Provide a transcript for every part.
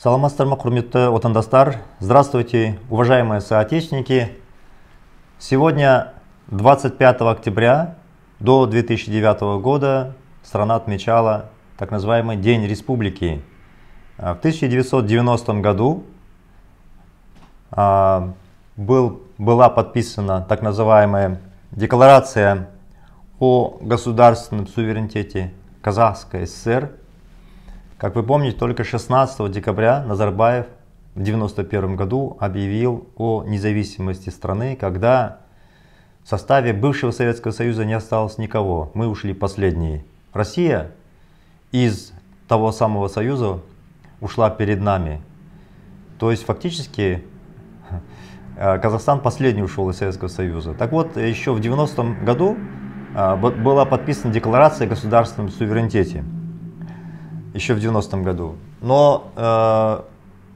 Саламастарма құрметті отандастар, здравствуйте, уважаемые соотечественники. Сегодня 25 октября до 2009 года страна отмечала так называемый День Республики. А, в 1990 году а, был, была подписана так называемая Декларация о государственном суверенитете Казахской ССР – как вы помните, только 16 декабря Назарбаев в 1991 году объявил о независимости страны, когда в составе бывшего Советского Союза не осталось никого. Мы ушли последние. Россия из того самого Союза ушла перед нами. То есть фактически э, Казахстан последний ушел из Советского Союза. Так вот, еще в 90 году э, была подписана декларация о государственном суверенитете еще в 90-м году. Но э,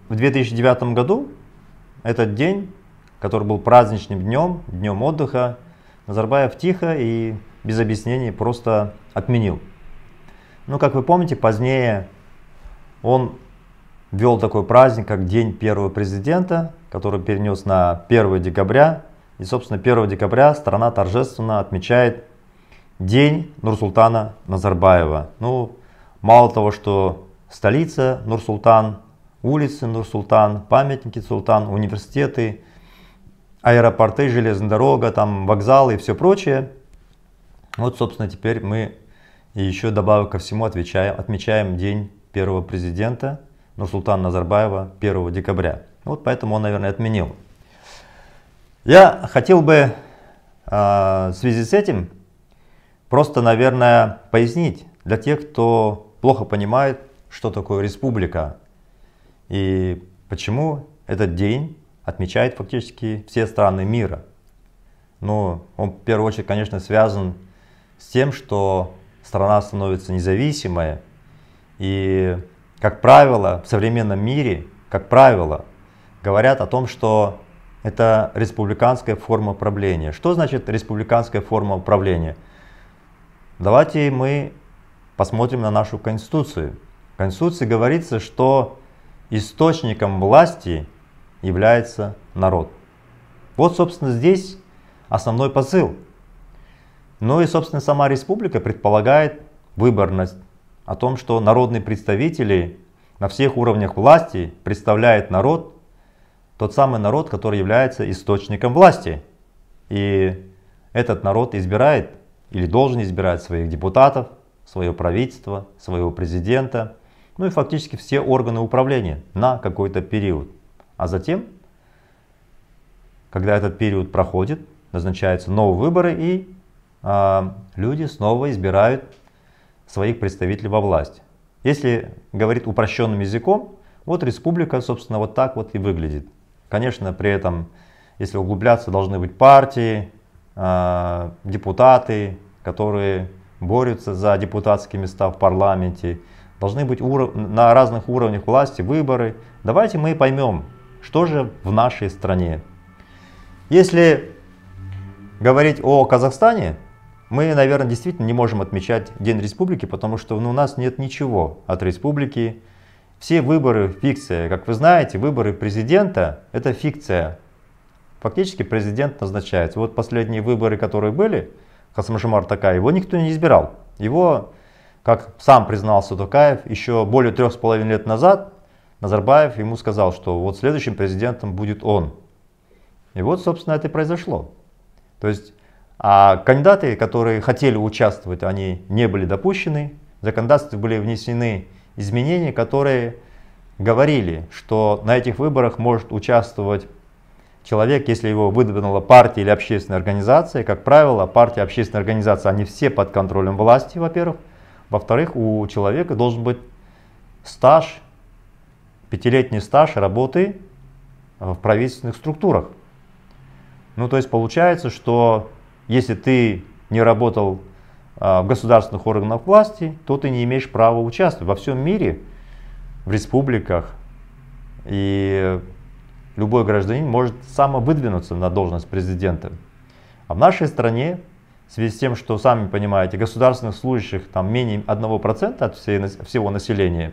в 2009 году этот день, который был праздничным днем, днем отдыха, Назарбаев тихо и без объяснений просто отменил. Ну, как вы помните, позднее он вел такой праздник, как День первого президента, который перенес на 1 декабря. И, собственно, 1 декабря страна торжественно отмечает День Нурсултана Назарбаева. Ну, Мало того, что столица Нур-Султан, улицы Нур-Султан, памятники Султан, университеты, аэропорты, железная дорога, там вокзалы и все прочее. Вот, собственно, теперь мы и еще добавок ко всему отвечаем, отмечаем день первого президента Нурсултана Назарбаева 1 декабря. Вот поэтому он, наверное, отменил. Я хотел бы а, в связи с этим просто, наверное, пояснить для тех, кто плохо понимает, что такое республика и почему этот день отмечает фактически все страны мира. Ну, он в первую очередь, конечно, связан с тем, что страна становится независимая. И, как правило, в современном мире, как правило, говорят о том, что это республиканская форма правления. Что значит республиканская форма правления? Давайте мы посмотрим на нашу Конституцию. В Конституции говорится, что источником власти является народ. Вот, собственно, здесь основной посыл. Ну и, собственно, сама республика предполагает выборность о том, что народные представители на всех уровнях власти представляют народ, тот самый народ, который является источником власти. И этот народ избирает или должен избирать своих депутатов, свое правительство, своего президента, ну и фактически все органы управления на какой-то период. А затем, когда этот период проходит, назначаются новые выборы и э, люди снова избирают своих представителей во власть. Если говорить упрощенным языком, вот республика, собственно, вот так вот и выглядит. Конечно, при этом, если углубляться, должны быть партии, э, депутаты, которые борются за депутатские места в парламенте, должны быть уров... на разных уровнях власти выборы. Давайте мы поймем, что же в нашей стране. Если говорить о Казахстане, мы, наверное, действительно не можем отмечать День Республики, потому что ну, у нас нет ничего от Республики. Все выборы – фикция. Как вы знаете, выборы президента – это фикция. Фактически президент назначается. Вот последние выборы, которые были – Хасмашимар Такаев, его никто не избирал. Его, как сам признался Токаев, еще более трех с половиной лет назад Назарбаев ему сказал, что вот следующим президентом будет он. И вот, собственно, это и произошло. То есть а кандидаты, которые хотели участвовать, они не были допущены. В законодательство были внесены изменения, которые говорили, что на этих выборах может участвовать Человек, если его выдвинула партия или общественная организация, как правило, партия, общественная организация, они все под контролем власти, во-первых. Во-вторых, у человека должен быть стаж, пятилетний стаж работы э, в правительственных структурах. Ну, то есть получается, что если ты не работал э, в государственных органах власти, то ты не имеешь права участвовать во всем мире, в республиках и любой гражданин может самовыдвинуться на должность президента. А в нашей стране, в связи с тем, что, сами понимаете, государственных служащих там менее 1% от всей, всего населения,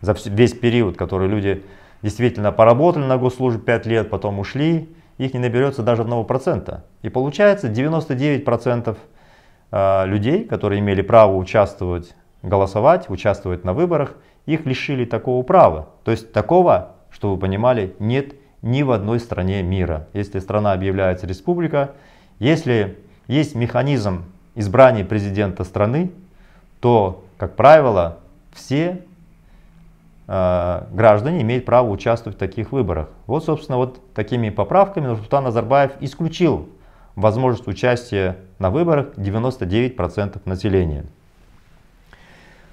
за весь период, который люди действительно поработали на госслужбе 5 лет, потом ушли, их не наберется даже 1%. И получается 99% а, людей, которые имели право участвовать, голосовать, участвовать на выборах, их лишили такого права. То есть такого, что вы понимали, нет ни в одной стране мира. Если страна объявляется республика, если есть механизм избрания президента страны, то, как правило, все э, граждане имеют право участвовать в таких выборах. Вот, собственно, вот такими поправками Нурсултан Назарбаев исключил возможность участия на выборах 99% населения.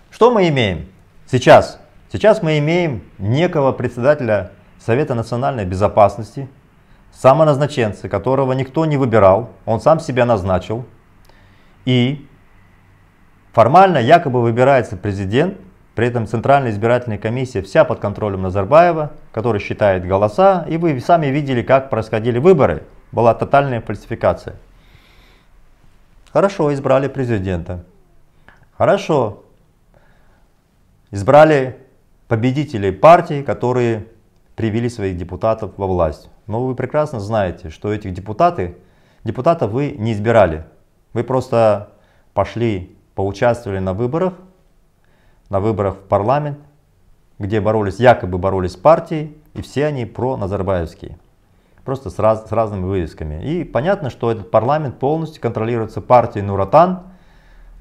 Что мы имеем сейчас? Сейчас мы имеем некого председателя Совета национальной безопасности, самоназначенцы, которого никто не выбирал, он сам себя назначил, и формально якобы выбирается президент, при этом Центральная избирательная комиссия вся под контролем Назарбаева, который считает голоса, и вы сами видели, как происходили выборы, была тотальная фальсификация. Хорошо, избрали президента. Хорошо, избрали победителей партии, которые привели своих депутатов во власть. Но вы прекрасно знаете, что этих депутаты, депутатов вы не избирали. Вы просто пошли, поучаствовали на выборах, на выборах в парламент, где боролись, якобы боролись партии, и все они про Назарбаевские. Просто с, раз, с разными вывесками. И понятно, что этот парламент полностью контролируется партией Нуратан.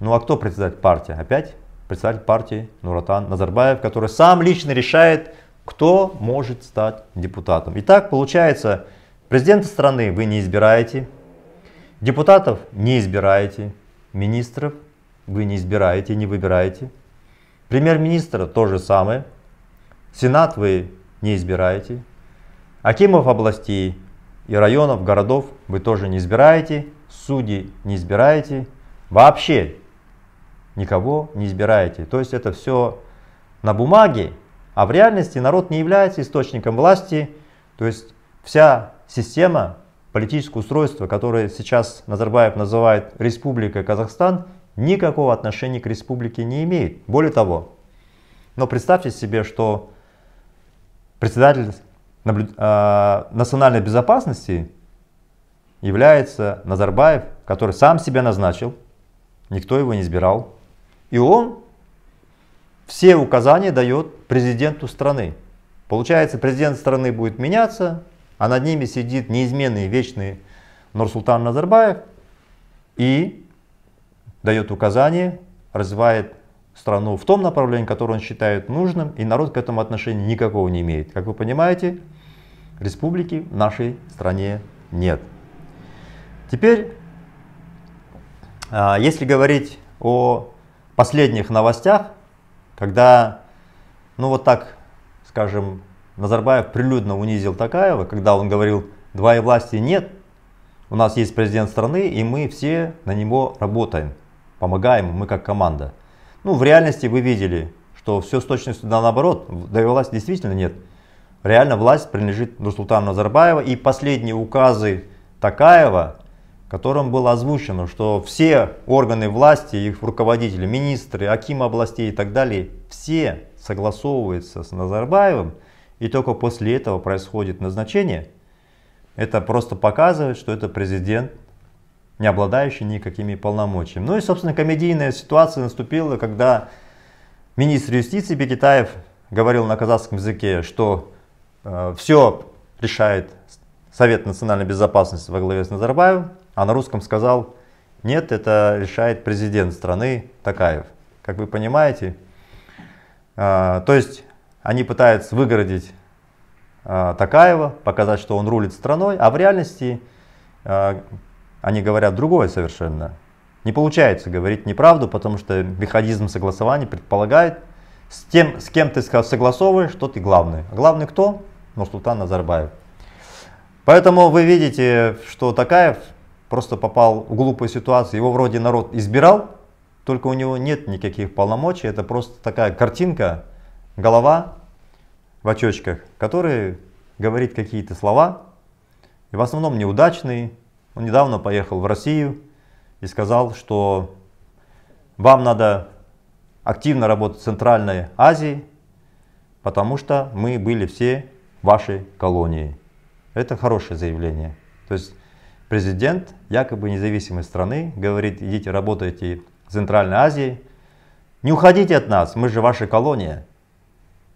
Ну а кто председатель партии? Опять председатель партии Нуратан Назарбаев, который сам лично решает, кто может стать депутатом. Итак, получается, президента страны вы не избираете, депутатов не избираете, министров вы не избираете, не выбираете, премьер-министра то же самое, сенат вы не избираете, акимов областей и районов, городов вы тоже не избираете, судей не избираете, вообще никого не избираете. То есть это все на бумаге, а в реальности народ не является источником власти, то есть вся система политического устройства, которое сейчас Назарбаев называет Республика Казахстан, никакого отношения к республике не имеет. Более того, но представьте себе, что председатель наблю... э, национальной безопасности является Назарбаев, который сам себя назначил, никто его не избирал. И он все указания дает президенту страны. Получается, президент страны будет меняться, а над ними сидит неизменный, вечный Нурсултан Назарбаев и дает указания, развивает страну в том направлении, которое он считает нужным, и народ к этому отношения никакого не имеет. Как вы понимаете, республики в нашей стране нет. Теперь, а, если говорить о последних новостях, когда, ну вот так, скажем, Назарбаев прилюдно унизил Такаева, когда он говорил, двое власти нет, у нас есть президент страны, и мы все на него работаем, помогаем, мы как команда. Ну, в реальности вы видели, что все с точностью да, наоборот, двое власти действительно нет. Реально власть принадлежит Нурсултану Назарбаеву, и последние указы Такаева котором было озвучено, что все органы власти, их руководители, министры, акимы областей и так далее, все согласовываются с Назарбаевым, и только после этого происходит назначение, это просто показывает, что это президент, не обладающий никакими полномочиями. Ну и, собственно, комедийная ситуация наступила, когда министр юстиции Бекетаев говорил на казахском языке, что э, все решает Совет национальной безопасности во главе с Назарбаевым, а на русском сказал, нет, это решает президент страны Такаев. Как вы понимаете, а, то есть они пытаются выгородить а, Такаева, показать, что он рулит страной, а в реальности а, они говорят другое совершенно. Не получается говорить неправду, потому что механизм согласования предполагает, с тем, с кем ты согласовываешь, что ты главный. А главный кто? Нурсултан Назарбаев. Поэтому вы видите, что Такаев просто попал в глупую ситуацию. Его вроде народ избирал, только у него нет никаких полномочий. Это просто такая картинка, голова в очочках, который говорит какие-то слова, и в основном неудачные. Он недавно поехал в Россию и сказал, что вам надо активно работать в Центральной Азии, потому что мы были все вашей колонией. Это хорошее заявление. То есть президент якобы независимой страны говорит, идите работайте в Центральной Азии, не уходите от нас, мы же ваша колония.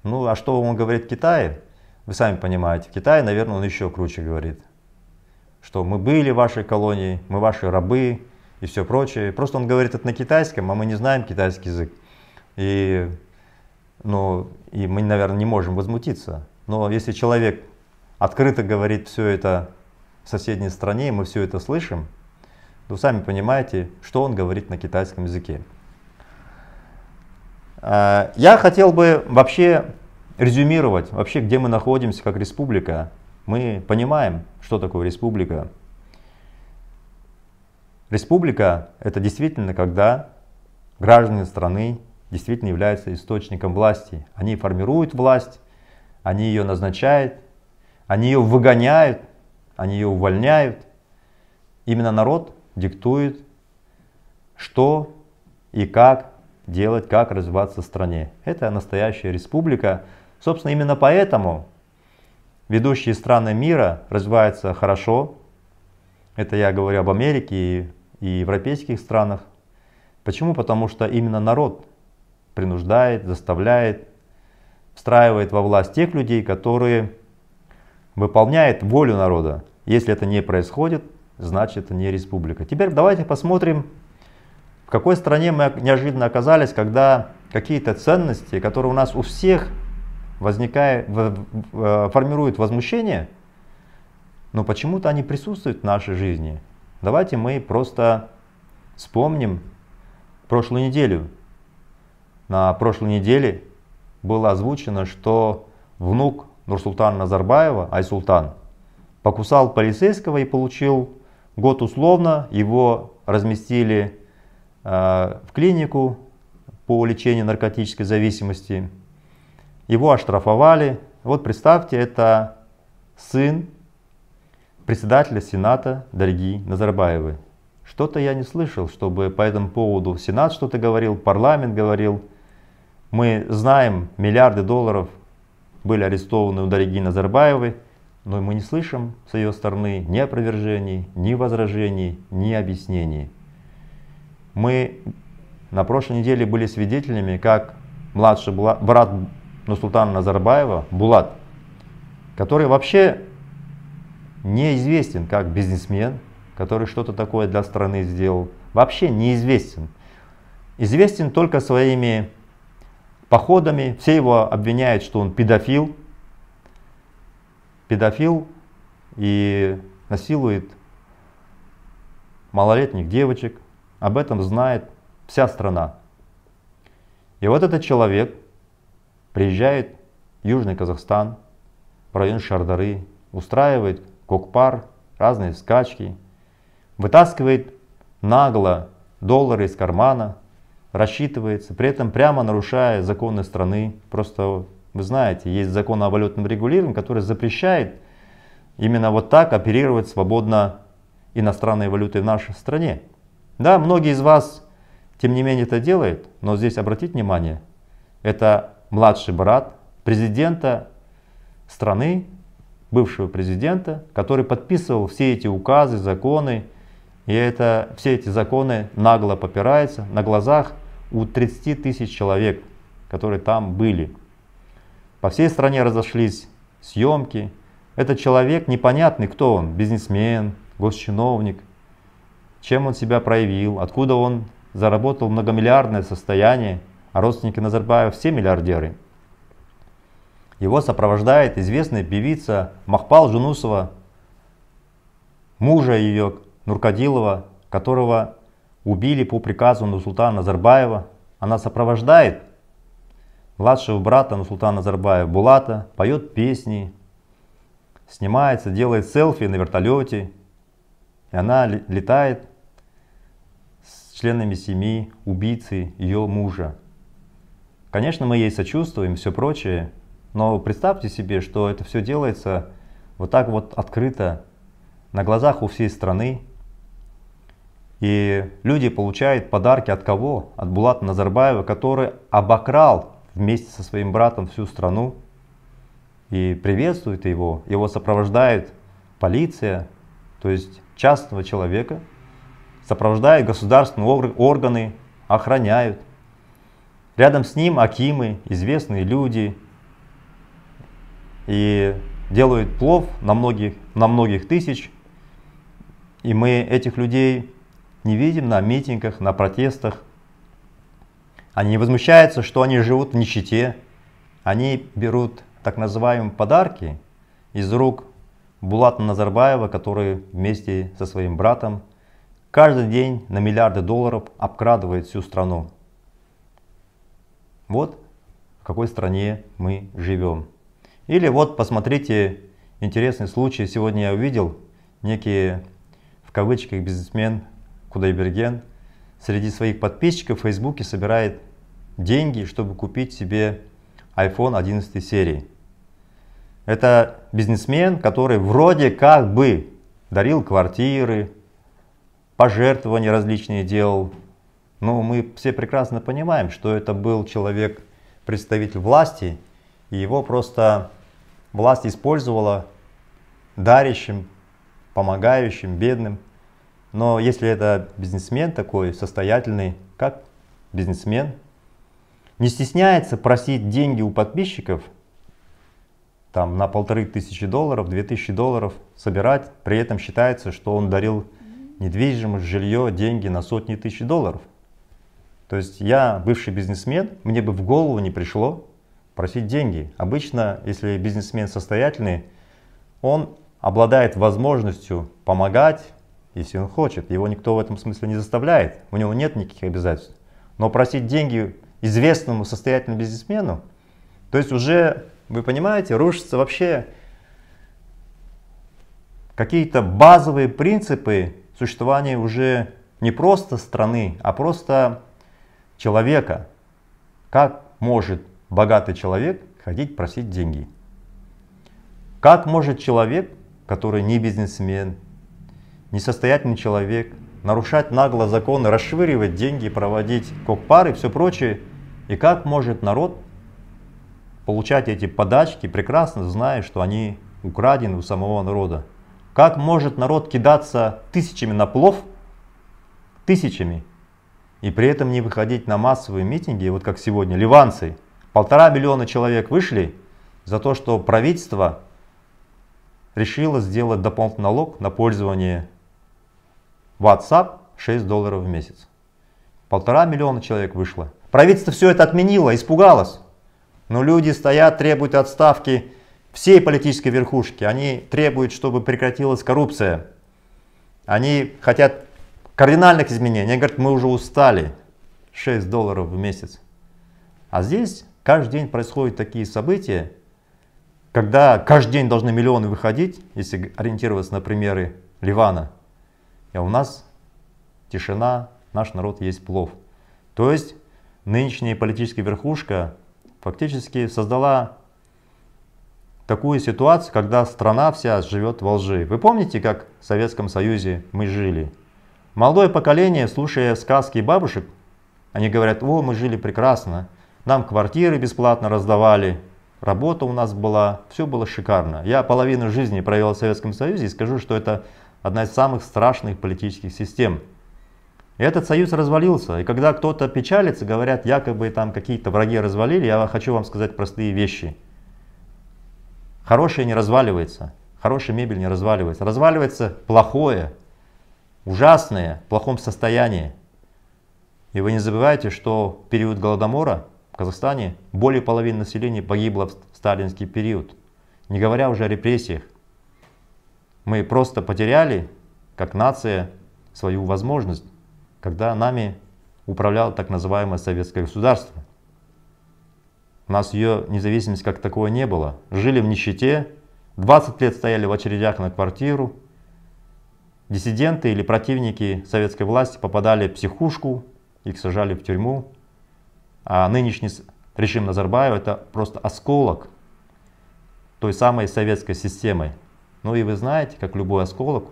Ну а что он говорит Китае? Вы сами понимаете, в Китае, наверное, он еще круче говорит, что мы были вашей колонией, мы ваши рабы и все прочее. Просто он говорит это на китайском, а мы не знаем китайский язык. И, ну, и мы, наверное, не можем возмутиться. Но если человек открыто говорит все это в соседней стране, и мы все это слышим, то сами понимаете, что он говорит на китайском языке. А, я хотел бы вообще резюмировать, вообще где мы находимся как республика. Мы понимаем, что такое республика. Республика – это действительно, когда граждане страны действительно являются источником власти. Они формируют власть, они ее назначают, они ее выгоняют – они ее увольняют. Именно народ диктует, что и как делать, как развиваться в стране. Это настоящая республика. Собственно, именно поэтому ведущие страны мира развиваются хорошо. Это я говорю об Америке и европейских странах. Почему? Потому что именно народ принуждает, заставляет, встраивает во власть тех людей, которые выполняет волю народа. Если это не происходит, значит это не республика. Теперь давайте посмотрим, в какой стране мы неожиданно оказались, когда какие-то ценности, которые у нас у всех возникает, э, формируют возмущение, но почему-то они присутствуют в нашей жизни. Давайте мы просто вспомним прошлую неделю. На прошлой неделе было озвучено, что внук Нурсултана Назарбаева, Айсултан, покусал полицейского и получил год условно. Его разместили э, в клинику по лечению наркотической зависимости. Его оштрафовали. Вот представьте, это сын председателя Сената, дорогие Назарбаевы. Что-то я не слышал, чтобы по этому поводу Сенат что-то говорил, парламент говорил. Мы знаем миллиарды долларов были арестованы у Дарьи Назарбаевой, но мы не слышим с ее стороны ни опровержений, ни возражений, ни объяснений. Мы на прошлой неделе были свидетелями, как младший брат Нусултана Назарбаева, Булат, который вообще неизвестен как бизнесмен, который что-то такое для страны сделал, вообще неизвестен. Известен только своими походами. Все его обвиняют, что он педофил. Педофил и насилует малолетних девочек. Об этом знает вся страна. И вот этот человек приезжает в Южный Казахстан, в район Шардары, устраивает кокпар, разные скачки, вытаскивает нагло доллары из кармана – рассчитывается, при этом прямо нарушая законы страны. Просто вы знаете, есть закон о валютном регулировании, который запрещает именно вот так оперировать свободно иностранной валютой в нашей стране. Да, многие из вас, тем не менее, это делают, но здесь обратите внимание, это младший брат президента страны, бывшего президента, который подписывал все эти указы, законы, и это, все эти законы нагло попираются на глазах у 30 тысяч человек, которые там были. По всей стране разошлись съемки. Этот человек непонятный, кто он, бизнесмен, госчиновник, чем он себя проявил, откуда он заработал многомиллиардное состояние, а родственники Назарбаева все миллиардеры. Его сопровождает известная певица Махпал Жунусова, мужа ее Нуркадилова, которого убили по приказу Нурсултана Назарбаева. Она сопровождает младшего брата Нурсултана Назарбаева Булата, поет песни, снимается, делает селфи на вертолете. И она летает с членами семьи убийцы ее мужа. Конечно, мы ей сочувствуем, все прочее, но представьте себе, что это все делается вот так вот открыто, на глазах у всей страны, и люди получают подарки от кого? От Булата Назарбаева, который обокрал вместе со своим братом всю страну. И приветствует его, его сопровождает полиция, то есть частного человека, сопровождают государственные органы, охраняют. Рядом с ним акимы, известные люди. И делают плов на многих, на многих тысяч. И мы этих людей не видим на митингах, на протестах. Они не возмущаются, что они живут в нищете. Они берут так называемые подарки из рук Булата Назарбаева, который вместе со своим братом каждый день на миллиарды долларов обкрадывает всю страну. Вот в какой стране мы живем. Или вот посмотрите интересный случай. Сегодня я увидел некие в кавычках бизнесмен Кудайберген среди своих подписчиков в Фейсбуке собирает деньги, чтобы купить себе iPhone 11 серии. Это бизнесмен, который вроде как бы дарил квартиры, пожертвования различные делал. Но мы все прекрасно понимаем, что это был человек, представитель власти, и его просто власть использовала дарящим, помогающим, бедным. Но если это бизнесмен такой состоятельный, как бизнесмен, не стесняется просить деньги у подписчиков, там на полторы тысячи долларов, две тысячи долларов собирать, при этом считается, что он дарил недвижимость, жилье, деньги на сотни тысяч долларов. То есть я бывший бизнесмен, мне бы в голову не пришло просить деньги. Обычно, если бизнесмен состоятельный, он обладает возможностью помогать, если он хочет. Его никто в этом смысле не заставляет, у него нет никаких обязательств. Но просить деньги известному состоятельному бизнесмену, то есть уже, вы понимаете, рушится вообще какие-то базовые принципы существования уже не просто страны, а просто человека. Как может богатый человек ходить просить деньги? Как может человек, который не бизнесмен, несостоятельный человек, нарушать нагло законы, расшвыривать деньги, проводить кокпары и все прочее. И как может народ получать эти подачки, прекрасно зная, что они украдены у самого народа? Как может народ кидаться тысячами на плов, тысячами, и при этом не выходить на массовые митинги, вот как сегодня, ливанцы, полтора миллиона человек вышли за то, что правительство решило сделать дополнительный налог на пользование WhatsApp 6 долларов в месяц. Полтора миллиона человек вышло. Правительство все это отменило, испугалось. Но люди стоят, требуют отставки всей политической верхушки. Они требуют, чтобы прекратилась коррупция. Они хотят кардинальных изменений. Они говорят, мы уже устали. 6 долларов в месяц. А здесь каждый день происходят такие события, когда каждый день должны миллионы выходить, если ориентироваться на примеры Ливана, а у нас тишина, наш народ есть плов. То есть нынешняя политическая верхушка фактически создала такую ситуацию, когда страна вся живет во лжи. Вы помните, как в Советском Союзе мы жили? Молодое поколение, слушая сказки бабушек, они говорят, о, мы жили прекрасно, нам квартиры бесплатно раздавали, работа у нас была, все было шикарно. Я половину жизни провел в Советском Союзе и скажу, что это одна из самых страшных политических систем. этот союз развалился. И когда кто-то печалится, говорят, якобы там какие-то враги развалили, я хочу вам сказать простые вещи. Хорошее не разваливается, хорошая мебель не разваливается. Разваливается плохое, ужасное, в плохом состоянии. И вы не забывайте, что в период Голодомора в Казахстане более половины населения погибло в сталинский период, не говоря уже о репрессиях. Мы просто потеряли, как нация, свою возможность, когда нами управляло так называемое советское государство. У нас ее независимость как такое не было. Жили в нищете, 20 лет стояли в очередях на квартиру. Диссиденты или противники советской власти попадали в психушку, их сажали в тюрьму. А нынешний режим Назарбаева это просто осколок той самой советской системы, ну и вы знаете, как любой осколок,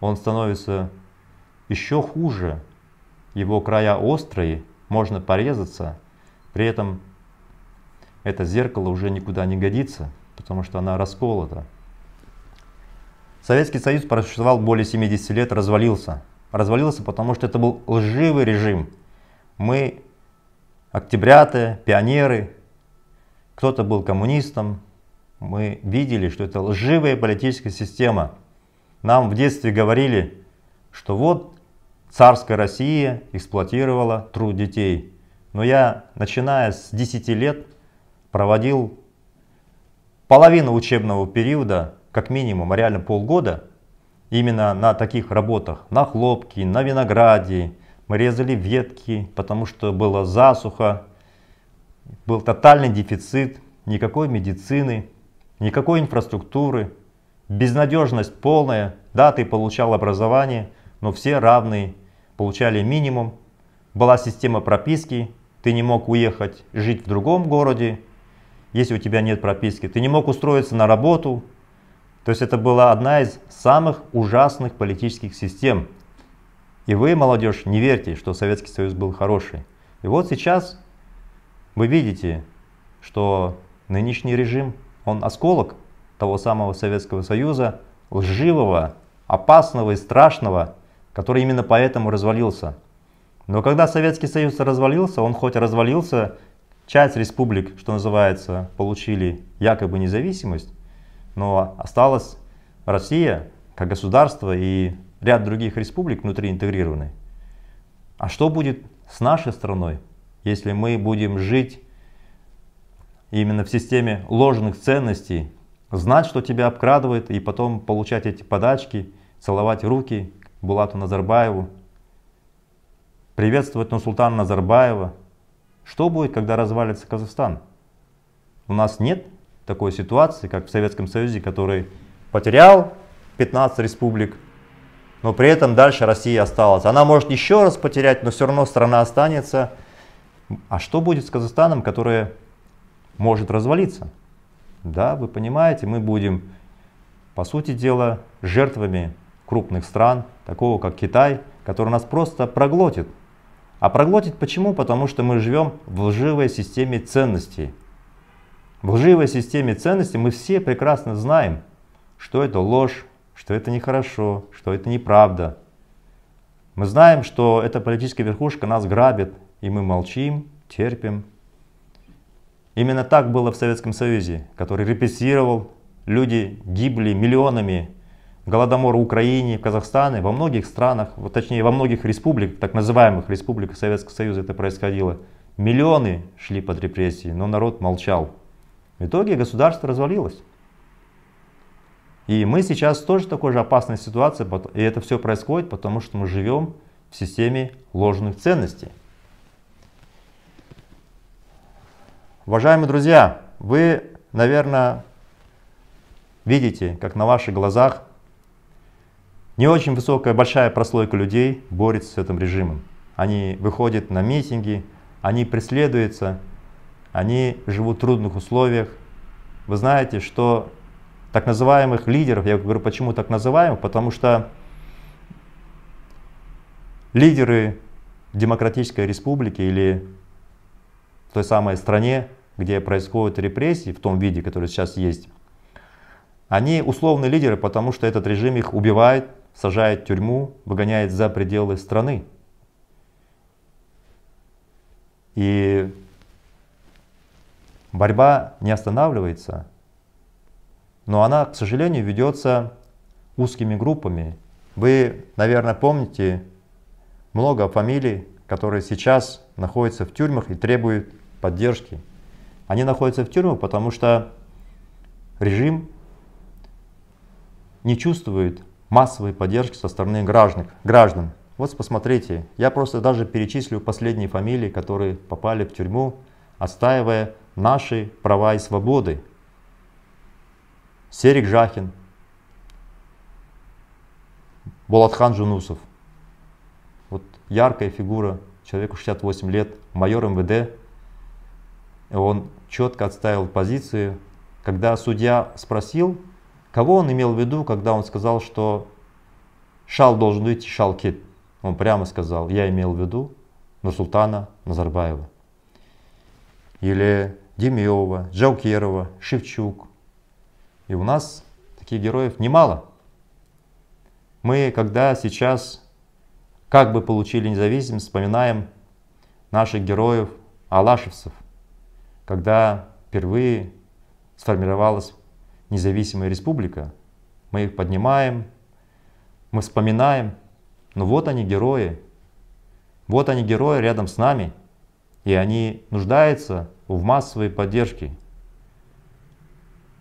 он становится еще хуже. Его края острые, можно порезаться. При этом это зеркало уже никуда не годится, потому что она расколота. Советский Союз просуществовал более 70 лет, развалился. Развалился, потому что это был лживый режим. Мы октябряты, пионеры, кто-то был коммунистом, мы видели, что это лживая политическая система. Нам в детстве говорили, что вот царская Россия эксплуатировала труд детей. Но я, начиная с 10 лет, проводил половину учебного периода, как минимум, а реально полгода, именно на таких работах, на хлопке, на винограде. Мы резали ветки, потому что была засуха, был тотальный дефицит, никакой медицины, никакой инфраструктуры, безнадежность полная, да, ты получал образование, но все равные получали минимум, была система прописки, ты не мог уехать жить в другом городе, если у тебя нет прописки, ты не мог устроиться на работу. То есть это была одна из самых ужасных политических систем. И вы, молодежь, не верьте, что Советский Союз был хороший. И вот сейчас вы видите, что нынешний режим он осколок того самого Советского Союза, лживого, опасного и страшного, который именно поэтому развалился. Но когда Советский Союз развалился, он хоть развалился, часть республик, что называется, получили якобы независимость, но осталась Россия как государство и ряд других республик внутри интегрированы. А что будет с нашей страной, если мы будем жить именно в системе ложных ценностей, знать, что тебя обкрадывает, и потом получать эти подачки, целовать руки Булату Назарбаеву, приветствовать Нусултана Назарбаева. Что будет, когда развалится Казахстан? У нас нет такой ситуации, как в Советском Союзе, который потерял 15 республик, но при этом дальше Россия осталась. Она может еще раз потерять, но все равно страна останется. А что будет с Казахстаном, которая может развалиться. Да, вы понимаете, мы будем, по сути дела, жертвами крупных стран, такого как Китай, который нас просто проглотит. А проглотит почему? Потому что мы живем в лживой системе ценностей. В лживой системе ценностей мы все прекрасно знаем, что это ложь, что это нехорошо, что это неправда. Мы знаем, что эта политическая верхушка нас грабит, и мы молчим, терпим, Именно так было в Советском Союзе, который репрессировал, люди гибли миллионами. Голодомор в Украине, в Казахстане, во многих странах, точнее во многих республиках так называемых республик Советского Союза это происходило. Миллионы шли под репрессии, но народ молчал. В итоге государство развалилось. И мы сейчас тоже в такой же опасной ситуации, и это все происходит, потому что мы живем в системе ложных ценностей. Уважаемые друзья, вы, наверное, видите, как на ваших глазах не очень высокая, большая прослойка людей борется с этим режимом. Они выходят на митинги, они преследуются, они живут в трудных условиях. Вы знаете, что так называемых лидеров, я говорю, почему так называемых, потому что лидеры демократической республики или той самой стране, где происходят репрессии в том виде, который сейчас есть, они условные лидеры, потому что этот режим их убивает, сажает в тюрьму, выгоняет за пределы страны. И борьба не останавливается, но она, к сожалению, ведется узкими группами. Вы, наверное, помните много фамилий, которые сейчас находятся в тюрьмах и требуют поддержки. Они находятся в тюрьмах, потому что режим не чувствует массовой поддержки со стороны граждан. граждан. Вот посмотрите, я просто даже перечислю последние фамилии, которые попали в тюрьму, отстаивая наши права и свободы. Серик Жахин, Болатхан Жунусов. Вот яркая фигура, человеку 68 лет, майор МВД, он четко отставил позиции. Когда судья спросил, кого он имел в виду, когда он сказал, что шал должен уйти, шал кит, он прямо сказал, я имел в виду Нурсултана Назарбаева. Или Демьева, Джаукерова, Шевчук. И у нас таких героев немало. Мы, когда сейчас как бы получили независимость, вспоминаем наших героев, алашевцев – когда впервые сформировалась независимая республика. Мы их поднимаем, мы вспоминаем, но вот они герои, вот они герои рядом с нами, и они нуждаются в массовой поддержке.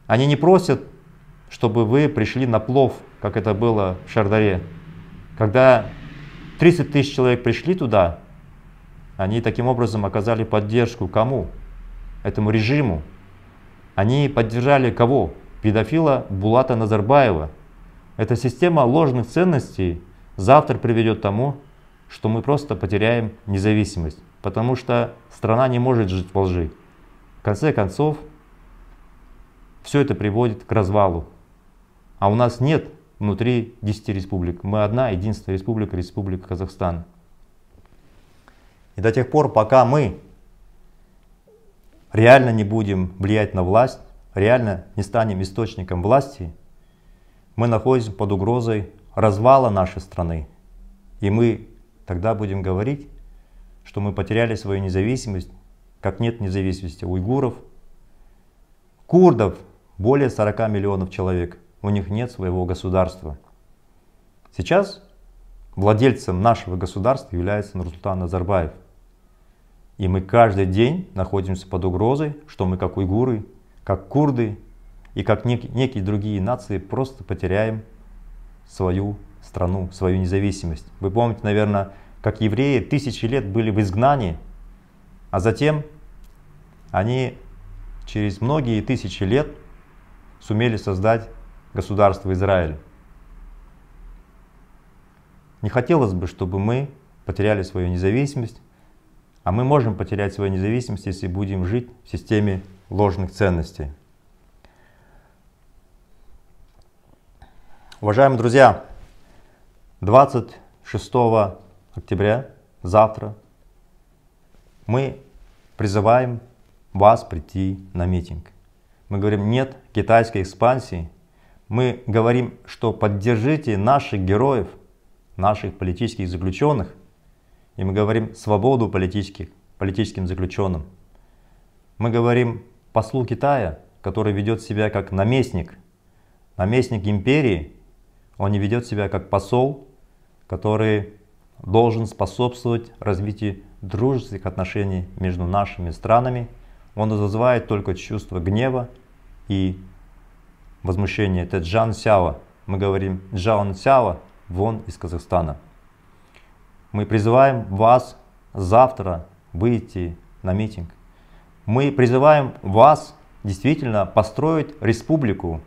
Они не просят, чтобы вы пришли на плов, как это было в Шардаре. Когда 30 тысяч человек пришли туда, они таким образом оказали поддержку кому? этому режиму. Они поддержали кого? Педофила Булата Назарбаева. Эта система ложных ценностей завтра приведет к тому, что мы просто потеряем независимость, потому что страна не может жить в лжи. В конце концов, все это приводит к развалу. А у нас нет внутри 10 республик. Мы одна, единственная республика, республика Казахстан. И до тех пор, пока мы реально не будем влиять на власть, реально не станем источником власти, мы находимся под угрозой развала нашей страны. И мы тогда будем говорить, что мы потеряли свою независимость, как нет независимости уйгуров, курдов, более 40 миллионов человек, у них нет своего государства. Сейчас владельцем нашего государства является Нурсултан Назарбаев – и мы каждый день находимся под угрозой, что мы как уйгуры, как курды и как нек- некие другие нации просто потеряем свою страну, свою независимость. Вы помните, наверное, как евреи тысячи лет были в изгнании, а затем они через многие тысячи лет сумели создать государство Израиль. Не хотелось бы, чтобы мы потеряли свою независимость, а мы можем потерять свою независимость, если будем жить в системе ложных ценностей. Уважаемые друзья, 26 октября, завтра, мы призываем вас прийти на митинг. Мы говорим нет китайской экспансии. Мы говорим, что поддержите наших героев, наших политических заключенных, и мы говорим свободу политических, политическим заключенным. Мы говорим послу Китая, который ведет себя как наместник, наместник империи, он не ведет себя как посол, который должен способствовать развитию дружеских отношений между нашими странами. Он вызывает только чувство гнева и возмущения. Это Джан Сяо. Мы говорим Джан Сяо, вон из Казахстана. Мы призываем вас завтра выйти на митинг. Мы призываем вас действительно построить республику,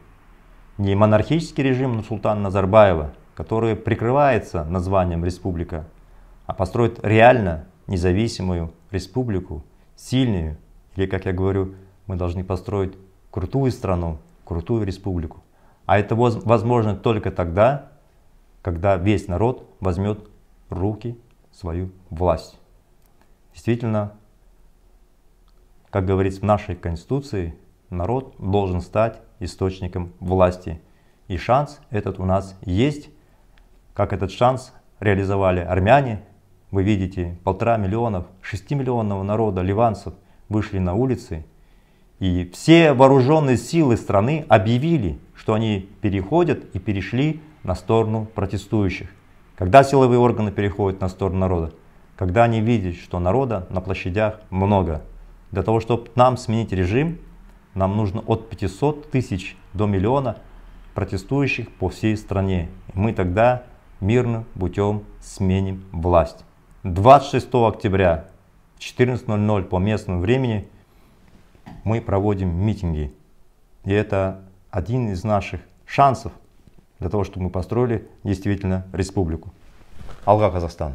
не монархический режим Нурсултана Назарбаева, который прикрывается названием республика, а построить реально независимую республику, сильную, или, как я говорю, мы должны построить крутую страну, крутую республику. А это возможно только тогда, когда весь народ возьмет руки свою власть. Действительно, как говорится в нашей Конституции, народ должен стать источником власти. И шанс этот у нас есть. Как этот шанс реализовали армяне, вы видите, полтора миллионов, 6 миллионного народа ливанцев вышли на улицы. И все вооруженные силы страны объявили, что они переходят и перешли на сторону протестующих. Когда силовые органы переходят на сторону народа? Когда они видят, что народа на площадях много. Для того, чтобы нам сменить режим, нам нужно от 500 тысяч до миллиона протестующих по всей стране. Мы тогда мирным путем сменим власть. 26 октября в 14.00 по местному времени мы проводим митинги. И это один из наших шансов для того, чтобы мы построили действительно республику. Алга Казахстан!